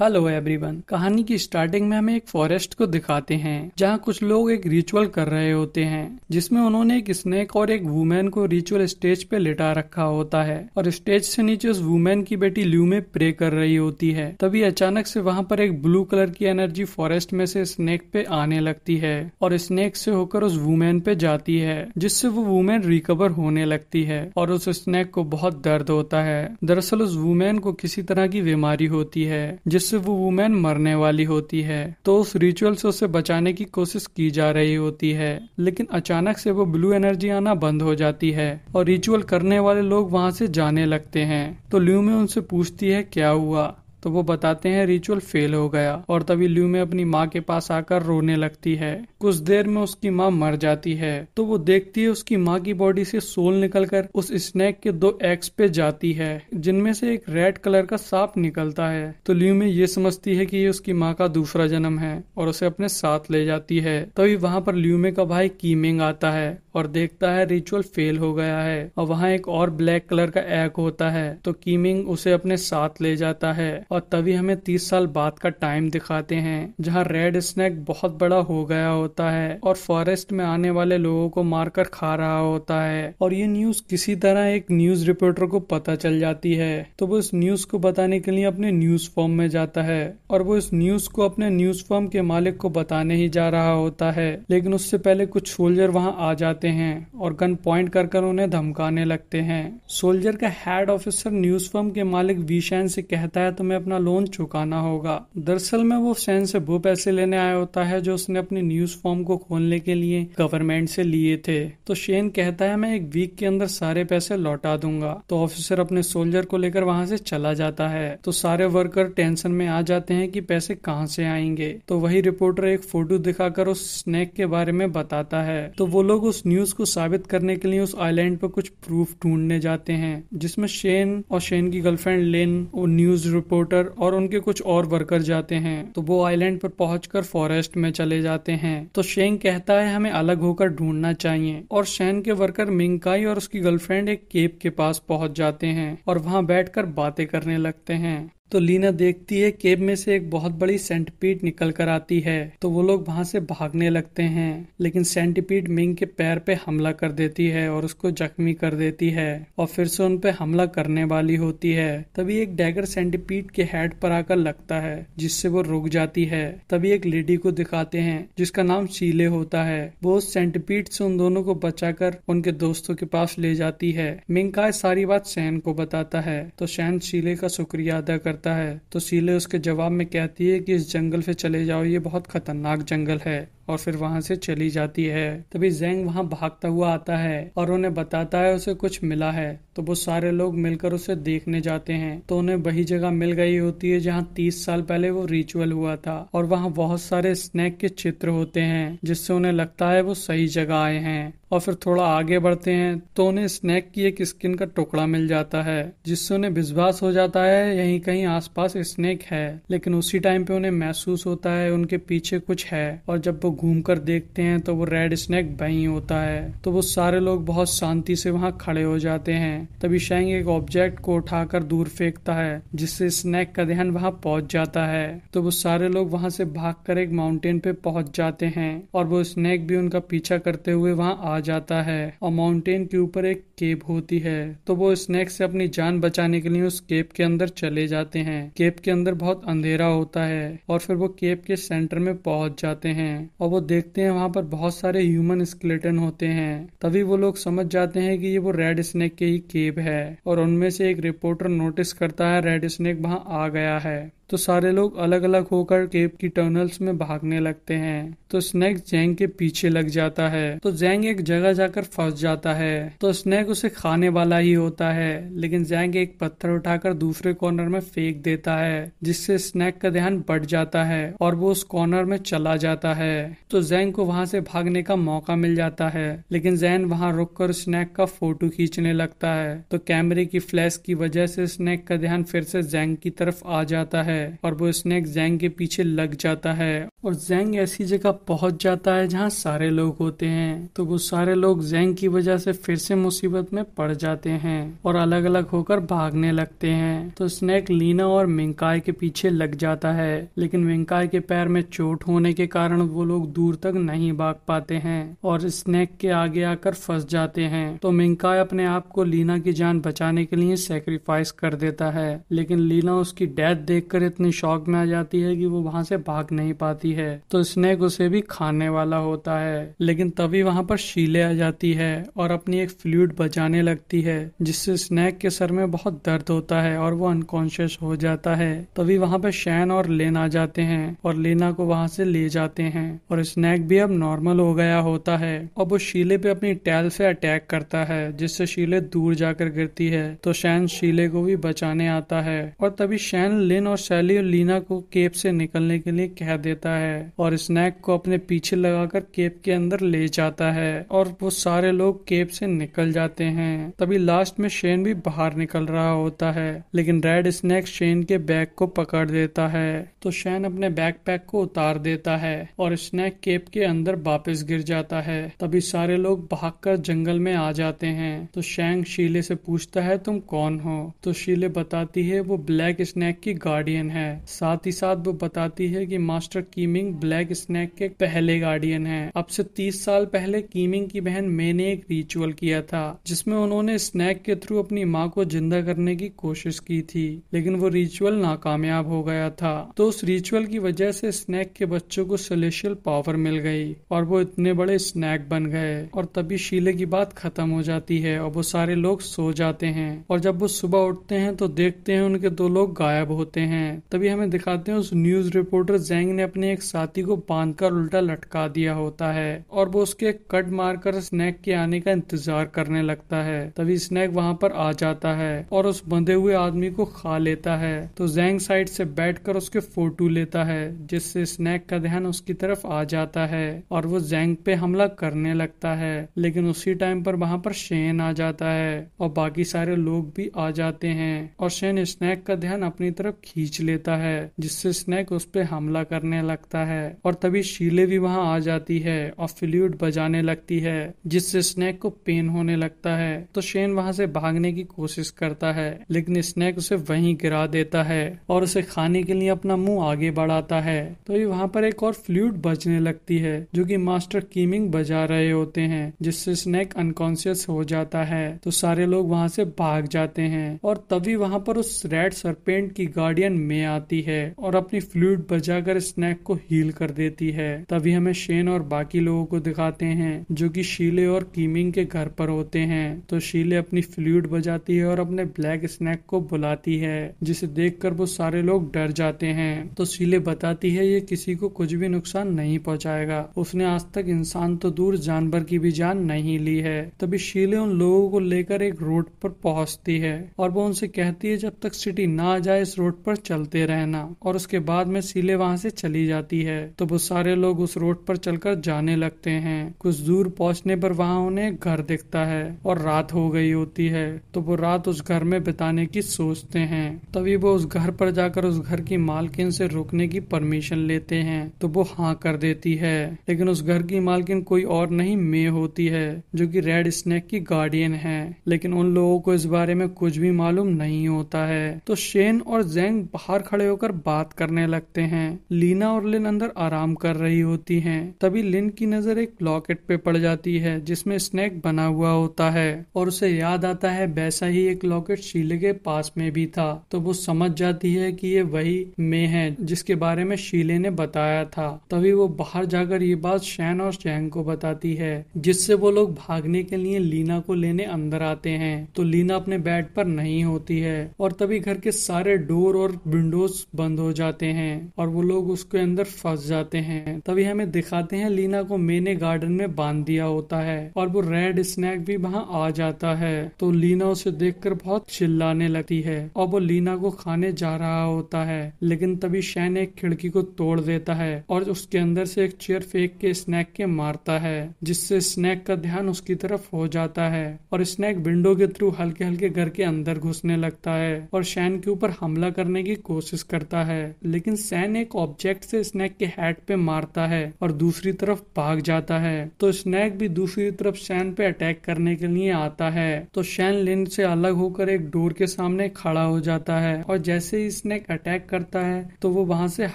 hello everyone कहानी की starting में हमें एक फॉरेस्ट को दिखाते हैं जहां कुछ लोग एक रिचुअल कर रहे होते हैं जिसमें उन्होंने एक स्नेक और एक वुमेन को रिचुअल स्टेज पे लेटा रखा होता है और स्टेज से नीचे उस वुमेन की बेटी ल्यू में प्रे कर रही होती है तभी अचानक से वहां पर एक ब्लू कलर की एनर्जी फॉरेस्ट में से स्नेक पे आने लगती है और स्नेक से होकर उस वुमेन पे जाती है जिससे वो वुमेन रिकवर होने लगती है और उस स्नेक को बहुत दर्द होता है दरअसल उस वुमेन को किसी तरह की बीमारी होती है जिस जिससे वो वुमेन मरने वाली होती है तो उस रिचुअल से उसे बचाने की कोशिश की जा रही होती है लेकिन अचानक से वो ब्लू एनर्जी आना बंद हो जाती है और रिचुअल करने वाले लोग वहाँ से जाने लगते हैं तो ल्यूमे उनसे पूछती है क्या हुआ तो वो बताते हैं रिचुअल फेल हो गया और तभी ल्यूमे अपनी माँ के पास आकर रोने लगती है कुछ देर में उसकी माँ मर जाती है तो वो देखती है उसकी माँ की बॉडी से सोल निकलकर उस स्नेक के दो एक्स पे जाती है जिनमें से एक रेड कलर का सांप निकलता है तो ल्यूमे ये समझती है कि ये उसकी माँ का दूसरा जन्म है और उसे अपने साथ ले जाती है तभी वहाँ पर ल्यूमे का भाई कीमिंग आता है और देखता है रिचुअल फेल हो गया है और वहाँ एक और ब्लैक कलर का एग होता है तो कीमिंग उसे अपने साथ ले जाता है और तभी हमें तीस साल बाद का टाइम दिखाते हैं जहाँ रेड स्नैक बहुत बड़ा हो गया होता है और फॉरेस्ट में आने वाले लोगों को मारकर खा रहा होता है और ये न्यूज किसी तरह एक न्यूज रिपोर्टर को पता चल जाती है तो वो इस न्यूज को बताने के लिए अपने न्यूज फॉर्म में जाता है और वो इस न्यूज को अपने न्यूज फॉर्म के मालिक को बताने ही जा रहा होता है लेकिन उससे पहले कुछ सोल्जर वहाँ आ जाते जाते हैं और गन पॉइंट कर कर उन्हें धमकाने लगते हैं सोल्जर का हेड ऑफिसर न्यूज फर्म के मालिक वीशैन से कहता है तुम्हें अपना लोन चुकाना होगा दरअसल में वो सैन से वो पैसे लेने आया होता है जो उसने अपनी न्यूज फॉर्म को खोलने के लिए गवर्नमेंट से लिए थे तो शेन कहता है मैं एक वीक के अंदर सारे पैसे लौटा दूंगा तो ऑफिसर अपने सोल्जर को लेकर वहाँ से चला जाता है तो सारे वर्कर टेंशन में आ जाते हैं कि पैसे कहाँ से आएंगे तो वही रिपोर्टर एक फोटो दिखाकर उस स्नैक के बारे में बताता है तो वो लोग उस न्यूज न्यूज को साबित करने के लिए उस आइलैंड पर कुछ प्रूफ ढूंढने जाते हैं जिसमें शेन और शेन की गर्लफ्रेंड लेन और न्यूज रिपोर्टर और उनके कुछ और वर्कर जाते हैं तो वो आइलैंड पर पहुंचकर फॉरेस्ट में चले जाते हैं तो शेन कहता है हमें अलग होकर ढूंढना चाहिए और शेन के वर्कर मिंकाई और उसकी गर्लफ्रेंड एक केप के पास पहुंच जाते हैं और वहां बैठकर बातें करने लगते हैं तो लीना देखती है केब में से एक बहुत बड़ी सेंटीपीड निकल कर आती है तो वो लोग वहां से भागने लगते हैं लेकिन सेंटीपीड मिंग के पैर पे हमला कर देती है और उसको जख्मी कर देती है और फिर से उन पे हमला करने वाली होती है तभी एक डैगर सेंटीपीड के हेड पर आकर लगता है जिससे वो रुक जाती है तभी एक लेडी को दिखाते हैं जिसका नाम शीले होता है वो उस सेंटीपीड से उन दोनों को बचाकर उनके दोस्तों के पास ले जाती है मिंग का सारी बात शहन को बताता है तो शहन शीले का शुक्रिया अदा कर करता है तो सीले उसके जवाब में कहती है कि इस जंगल से चले जाओ ये बहुत खतरनाक जंगल है और फिर वहां से चली जाती है तभी जेंग वहाँ भागता हुआ आता है और उन्हें बताता है उसे कुछ मिला है तो वो सारे लोग मिलकर उसे देखने जाते हैं तो उन्हें वही जगह मिल गई होती है जहाँ तीस साल पहले वो रिचुअल हुआ था और वहाँ बहुत सारे स्नैक के चित्र होते हैं जिससे उन्हें लगता है वो सही जगह आए हैं और फिर थोड़ा आगे बढ़ते हैं तो उन्हें स्नैक की एक स्किन का टुकड़ा मिल जाता है जिससे उन्हें विश्वास हो जाता है यही कहीं आसपास स्नैक है लेकिन उसी टाइम पे उन्हें महसूस होता है उनके पीछे कुछ है और जब वो घूमकर देखते हैं तो वो रेड स्नेक बही होता है तो वो सारे लोग बहुत शांति से वहाँ खड़े हो जाते हैं तभी शेंग एक ऑब्जेक्ट को उठाकर दूर फेंकता है जिससे स्नेक का ध्यान वहाँ पहुंच जाता है तो वो सारे लोग वहाँ से भाग एक माउंटेन पे पहुंच जाते हैं और वो स्नेक भी उनका पीछा करते हुए वहाँ आ जाता है और माउंटेन के ऊपर एक केप होती है तो वो स्नेक से अपनी जान बचाने के लिए उस केप के अंदर चले जाते हैं केप के अंदर बहुत अंधेरा होता है और फिर वो केप के सेंटर में पहुंच जाते हैं और और वो देखते हैं वहां पर बहुत सारे ह्यूमन स्केलेटन होते हैं तभी वो लोग समझ जाते हैं कि ये वो रेड स्नेक के ही केब है और उनमें से एक रिपोर्टर नोटिस करता है रेड स्नेक वहां आ गया है तो सारे लोग अलग अलग होकर केव की टनल्स में भागने लगते हैं तो स्नेक जैंग के पीछे लग जाता है तो जैंग एक जगह जाकर फंस जाता है तो स्नेक उसे खाने वाला ही होता है लेकिन जैंग एक पत्थर उठाकर दूसरे कॉर्नर में फेंक देता है जिससे स्नेक का ध्यान बढ़ जाता है और वो उस कॉर्नर में चला जाता है तो जैंग को वहां से भागने का मौका मिल जाता है लेकिन जैन वहां कर स्नेक का फोटो खींचने लगता है तो कैमरे की फ्लैश की वजह से स्नेक का ध्यान फिर से जैंग की तरफ आ जाता है है और वो स्नेक जैंग के पीछे लग जाता है और जैंग ऐसी जगह पहुंच जाता है जहाँ सारे लोग होते हैं तो वो सारे लोग जैंग की वजह से फिर से मुसीबत में पड़ जाते हैं और अलग अलग होकर भागने लगते हैं तो स्नेक लीना और मिंकाय के पीछे लग जाता है लेकिन मिंकाय के पैर में चोट होने के कारण वो लोग दूर तक नहीं भाग पाते हैं और स्नेक के आगे आकर फंस जाते हैं तो मिंकाय अपने आप को लीना की जान बचाने के लिए सेक्रीफाइस कर देता है लेकिन लीना उसकी डेथ देखकर इतनी शौक में आ जाती है कि वो वहां से भाग नहीं पाती है तो स्नेक उसे भी खाने वाला होता है लेकिन तभी वहां पर शीले आ जाती है और अपनी एक फ्लूड बजाने लगती है जिससे स्नेक के सर में बहुत दर्द होता है और वो अनकॉन्शियस हो जाता है तभी वहाँ पर शैन और लेन आ जाते हैं और लेना को वहाँ से ले जाते हैं और स्नेक भी अब नॉर्मल हो गया होता है और वो शीले पे अपनी टैल से अटैक करता है जिससे शीले दूर जाकर गिरती है तो शैन शीले को भी बचाने आता है और तभी शैन लिन और सैली और लीना को केप से निकलने के लिए कह देता है और स्नैक को अपने पीछे लगाकर केप के अंदर ले जाता है और वो सारे लोग केप से निकल जाते हैं तभी लास्ट में शेन भी बाहर निकल रहा होता है लेकिन रेड स्नैक शेन के बैग को पकड़ देता है तो शेन अपने बैकपैक को उतार देता है और स्नैक केप के अंदर वापस गिर जाता है तभी सारे लोग भागकर जंगल में आ जाते हैं तो शेंग शीले से पूछता है तुम कौन हो तो शीले बताती है वो ब्लैक स्नैक की गार्डियन गार्डियन है साथ ही साथ वो बताती है कि मास्टर कीमिंग ब्लैक स्नैक के पहले गार्डियन है अब से तीस साल पहले कीमिंग की बहन मैंने एक रिचुअल किया था जिसमें उन्होंने स्नैक के थ्रू अपनी माँ को जिंदा करने की कोशिश की थी लेकिन वो रिचुअल नाकामयाब हो गया था तो उस रिचुअल की वजह से स्नैक के बच्चों को सोलेशियल पावर मिल गई और वो इतने बड़े स्नैक बन गए और तभी शीले की बात खत्म हो जाती है और वो सारे लोग सो जाते हैं और जब वो सुबह उठते हैं तो देखते हैं उनके दो लोग गायब होते हैं हैं तभी हमें दिखाते हैं उस न्यूज रिपोर्टर जैंग ने अपने एक साथी को बांधकर उल्टा लटका दिया होता है और वो उसके कट मारकर स्नैक के आने का इंतजार करने लगता है तभी स्नैक वहाँ पर आ जाता है और उस बंधे हुए आदमी को खा लेता है तो जैंग साइड से बैठ उसके फोटो लेता है जिससे स्नैक का ध्यान उसकी तरफ आ जाता है और वो जैंग पे हमला करने लगता है लेकिन उसी टाइम पर वहाँ पर शेन आ जाता है और बाकी सारे लोग भी आ जाते हैं और शेन स्नैक का ध्यान अपनी तरफ खींच लेता है जिससे स्नेक उस पर हमला करने लगता है और तभी शीले भी वहाँ आ जाती है और फ्लूड बजाने लगती है जिससे स्नेक को पेन होने लगता है तो शेन वहाँ से भागने की कोशिश करता है लेकिन स्नेक उसे वहीं गिरा देता है और उसे खाने के लिए अपना मुंह आगे बढ़ाता है तो ये वहाँ पर एक और फ्लूट बजने लगती है जो कि मास्टर कीमिंग बजा रहे होते हैं जिससे स्नेक अनकॉन्सियस हो जाता है तो सारे लोग वहाँ से भाग जाते हैं और तभी वहाँ पर उस रेड सरपेंट की गार्डियन में में आती है और अपनी फ्लूट बजाकर स्नैक को हील कर देती है तभी हमें शेन और बाकी लोगों को दिखाते हैं जो कि शीले और कीमिंग के घर पर होते हैं तो शीले अपनी फ्लूट बजाती है और अपने ब्लैक स्नैक को बुलाती है जिसे देख वो सारे लोग डर जाते हैं तो शीले बताती है ये किसी को कुछ भी नुकसान नहीं पहुँचाएगा उसने आज तक इंसान तो दूर जानवर की भी जान नहीं ली है तभी शीले उन लोगों को लेकर एक रोड पर पहुंचती है और वो उनसे कहती है जब तक सिटी ना आ जाए इस रोड पर चल चलते रहना और उसके बाद में सीले वहाँ से चली जाती है तो वो सारे लोग उस रोड पर चलकर जाने लगते हैं कुछ दूर पहुंचने पर वहां उन्हें घर दिखता है और रात हो गई होती है तो वो रात उस घर में बिताने की सोचते हैं तभी वो उस घर पर जाकर उस घर की मालकिन से रुकने की परमिशन लेते हैं तो वो हाँ कर देती है लेकिन उस घर की मालकिन कोई और नहीं मे होती है जो कि रेड स्नेक की गार्डियन है लेकिन उन लोगों को इस बारे में कुछ भी मालूम नहीं होता है तो शेन और जैंग बाहर खड़े होकर बात करने लगते हैं लीना और लिन अंदर आराम कर रही होती हैं तभी लिन की नजर एक लॉकेट पे पड़ जाती है जिसमें स्नैक बना हुआ होता है और उसे याद आता है वैसा ही एक लॉकेट शीले के पास में भी था तो वो समझ जाती है की ये वही मे है जिसके बारे में शीले ने बताया था तभी वो बाहर जाकर ये बात शैन और शैंग को बताती है जिससे वो लोग भागने के लिए लीना को लेने अंदर आते हैं तो लीना अपने बेड पर नहीं होती है और तभी घर के सारे डोर और विंडोज बंद हो जाते हैं और वो लोग उसके अंदर फंस जाते हैं तभी हमें दिखाते हैं लीना को मेने गार्डन में बांध दिया होता है और वो रेड स्नैक भी वहाँ आ जाता है तो लीना उसे देख बहुत चिल्लाने लगती है और वो लीना को खाने जा रहा होता है लेकिन तभी शैन एक खिड़की को तोड़ देता है और उसके अंदर से एक चेयर फेंक के स्नैक के मारता है जिससे स्नैक का ध्यान उसकी तरफ हो जाता है और स्नैक विंडो के थ्रू हल्के हल्के घर के अंदर घुसने लगता है और शैन के ऊपर हमला करने की कोशिश करता है लेकिन सैन एक ऑब्जेक्ट से स्नैक के हेड पे मारता है और दूसरी तरफ भाग जाता है तो स्नैक भी दूसरी तरफ सैन पे अटैक करने के लिए आता है तो शैन लिन से अलग होकर एक डोर के सामने खड़ा हो जाता है और जैसे ही स्नैक अटैक करता है तो वो वहां से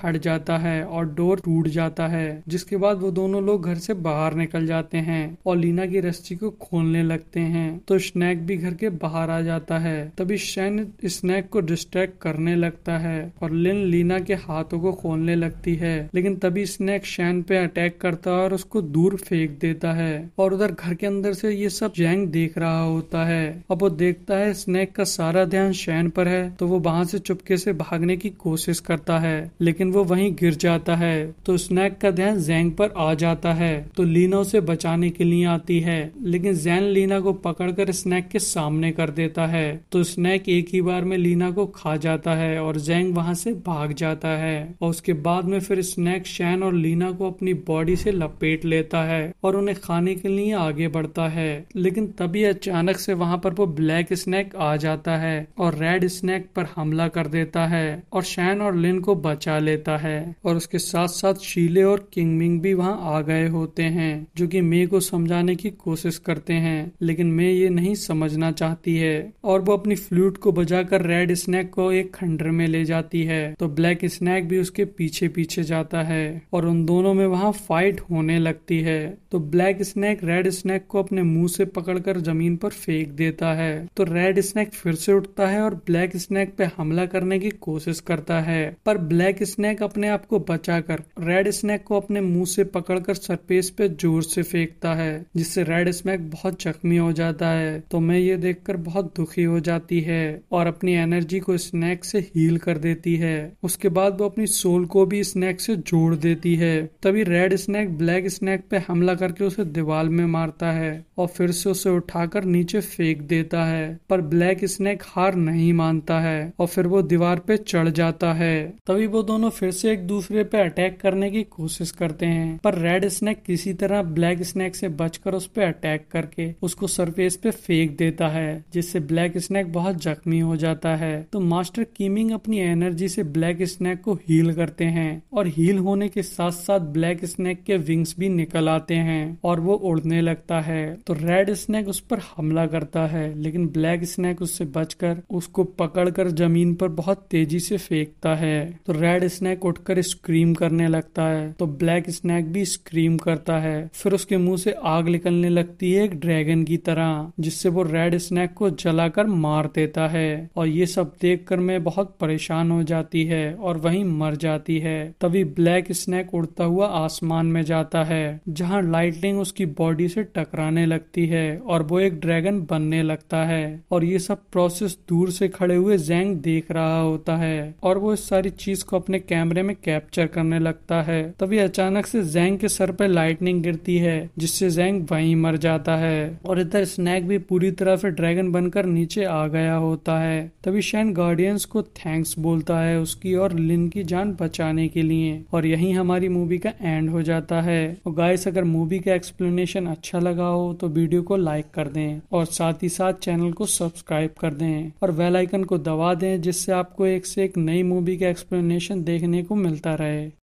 हट जाता है और डोर टूट जाता है जिसके बाद वो दोनों लोग घर से बाहर निकल जाते हैं और लीना की रस्सी को खोलने लगते हैं तो स्नैक भी घर के बाहर आ जाता है तभी शैन स्नैक को डिस्ट्रैक्ट करने लगता है और लिन लीना के हाथों को खोलने लगती है लेकिन तभी स्नेक शैन पे अटैक करता है और उसको दूर फेंक देता है और उधर घर के अंदर से ये सब जैंग देख रहा होता है अब वो देखता है स्नेक का सारा ध्यान शैन पर है तो वो वहां से चुपके से भागने की कोशिश करता है लेकिन वो वही गिर जाता है तो स्नेक का ध्यान जैंग पर आ जाता है तो लीना उसे बचाने के लिए आती है लेकिन जैन लीना को पकड़कर स्नेक के सामने कर देता है तो स्नेक एक ही बार में लीना को खा जाता है और जेंग वहां से भाग जाता है और उसके बाद में फिर स्नैक शैन और लीना को अपनी बॉडी से लपेट लेता है और उन्हें खाने के लिए आगे बढ़ता है लेकिन तभी अचानक से वहां पर वो ब्लैक स्नैक आ जाता है और रेड स्नैक पर हमला कर देता है और शैन और लिन को बचा लेता है और उसके साथ साथ शीले और किंगमिंग भी वहाँ आ गए होते हैं जो कि मे को समझाने की कोशिश करते हैं लेकिन मे ये नहीं समझना चाहती है और वो अपनी फ्लूट को बजाकर रेड स्नैक को एक खंडर में ले ले जाती है तो ब्लैक स्नैक भी उसके पीछे पीछे जाता है और उन दोनों में वहाँ फाइट होने लगती है तो ब्लैक स्नैक रेड स्नैक को अपने मुंह से पकड़कर जमीन पर फेंक देता है तो रेड स्नैक फिर से उठता है और ब्लैक स्नैक पे हमला करने की कोशिश करता है पर ब्लैक स्नैक अपने आप को बचाकर रेड स्नैक को अपने मुंह से पकड़कर सरफेस पे जोर से फेंकता है जिससे रेड स्नैक बहुत जख्मी हो जाता है तो मैं ये देखकर बहुत दुखी हो जाती है और अपनी एनर्जी को स्नैक से हील कर कर देती है उसके बाद वो अपनी सोल को भी स्नैक से जोड़ देती है तभी रेड स्नैक ब्लैक स्नैक पे हमला करके उसे दीवार में मारता है और फिर से उसे उठाकर नीचे फेंक देता है पर ब्लैक स्नैक हार नहीं मानता है और फिर वो दीवार पे चढ़ जाता है तभी वो दोनों फिर से एक दूसरे पे अटैक करने की कोशिश करते हैं पर रेड स्नैक किसी तरह ब्लैक स्नैक से बचकर उस पर अटैक करके उसको सरफेस पे फेंक देता है जिससे ब्लैक स्नैक बहुत जख्मी हो जाता है तो मास्टर कीमिंग अपनी एनर्जी से ब्लैक स्नैक को हील करते हैं और हील होने के साथ साथ ब्लैक स्नैक के विंग्स भी निकल आते हैं और वो उड़ने लगता है तो रेड स्नैक उस पर हमला करता है लेकिन ब्लैक स्नैक उससे बचकर उसको पकड़कर जमीन पर बहुत तेजी से फेंकता है तो रेड स्नैक उठकर स्क्रीम करने लगता है तो ब्लैक स्नैक भी स्क्रीम करता है फिर उसके मुंह से आग निकलने लगती है एक ड्रैगन की तरह जिससे वो रेड स्नैक को जलाकर मार देता है और ये सब देखकर मैं बहुत परेशान परेशान हो जाती है और वहीं मर जाती है तभी ब्लैक स्नैक उड़ता हुआ आसमान में जाता है जहाँ लाइटनिंग उसकी बॉडी से टकराने लगती है और वो एक ड्रैगन बनने लगता है और ये सब प्रोसेस दूर से खड़े हुए जैंग देख रहा होता है और वो इस सारी चीज को अपने कैमरे में कैप्चर करने लगता है तभी अचानक से जेंग के सर पर लाइटनिंग गिरती है जिससे जेंग वहीं मर जाता है और इधर स्नैक भी पूरी तरह से ड्रैगन बनकर नीचे आ गया होता है तभी शैन गार्डियंस को थैंक्स थैंक्स बोलता है उसकी और लिन की जान बचाने के लिए और यही हमारी मूवी का एंड हो जाता है और गाइस अगर मूवी का एक्सप्लेनेशन अच्छा लगा हो तो वीडियो को लाइक कर दें और साथ ही साथ चैनल को सब्सक्राइब कर दें और वेल आइकन को दबा दें जिससे आपको एक से एक नई मूवी का एक्सप्लेनेशन देखने को मिलता रहे